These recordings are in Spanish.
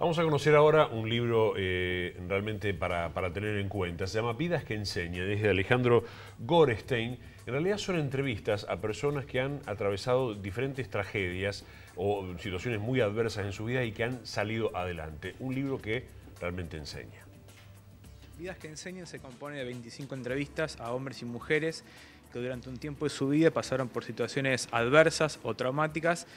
Vamos a conocer ahora un libro eh, realmente para, para, tener en cuenta. Se llama Vidas que enseña, desde Alejandro Gorestein. En realidad son entrevistas a personas que han atravesado diferentes tragedias o situaciones muy adversas en su vida y que han salido adelante. Un libro que realmente enseña. Vidas que enseña se compone de 25 entrevistas a hombres y mujeres que durante un tiempo de su vida pasaron por situaciones adversas o traumáticas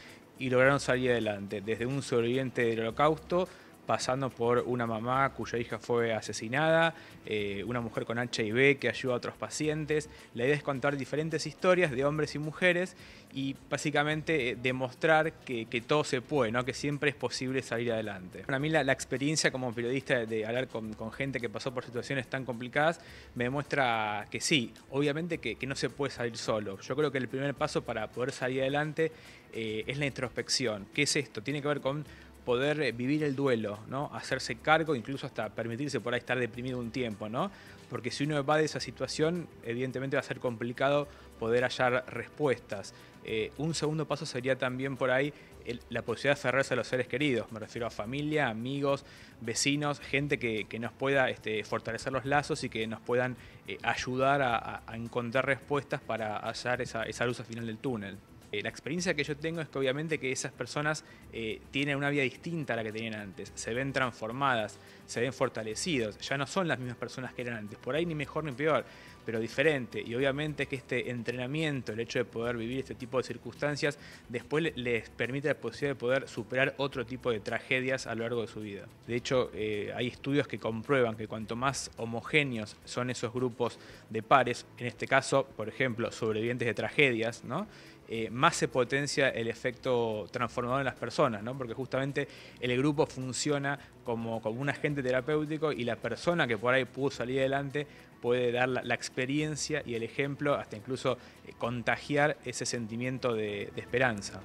y lograron salir adelante, desde un sobreviviente del holocausto pasando por una mamá cuya hija fue asesinada, eh, una mujer con HIV que ayuda a otros pacientes. La idea es contar diferentes historias de hombres y mujeres y básicamente eh, demostrar que, todo se puede, ¿no? que siempre es posible salir adelante. Para mí la, experiencia como periodista de hablar con, gente que pasó por situaciones tan complicadas me demuestra que sí, obviamente que, no se puede salir solo. Yo creo que el primer paso para poder salir adelante eh, es la introspección. ¿Qué es esto? Tiene que ver con poder eh, vivir el duelo, ¿no? Hacerse cargo, incluso hasta permitirse por ahí estar deprimido un tiempo, ¿no? Porque si uno va de esa situación, evidentemente va a ser complicado poder hallar respuestas. Eh, un segundo paso sería también por ahí la posibilidad de aferrarse a los seres queridos. Me refiero a familia, amigos, vecinos, gente que, nos pueda este, fortalecer los lazos y que nos puedan eh, ayudar a, encontrar respuestas para hallar esa luz al final del túnel. Eh, la experiencia que yo tengo es que obviamente que esas personas eh, tienen una vida distinta a la que tenían antes, se ven transformadas, se ven fortalecidos, ya no son las mismas personas que eran antes, por ahí ni mejor ni peor, pero diferente. Y obviamente que este entrenamiento, el hecho de poder vivir este tipo de circunstancias, después les permite la posibilidad de poder superar otro tipo de tragedias a lo largo de su vida. De hecho, eh, hay estudios que comprueban que cuanto más homogéneos son esos grupos de pares, en este caso, por ejemplo, sobrevivientes de tragedias, eh, más se potencia el efecto transformador en las personas, porque justamente el grupo funciona como, como un agente terapéutico y la persona que por ahí pudo salir adelante puede dar la, la experiencia y el ejemplo, hasta incluso eh, contagiar ese sentimiento de esperanza.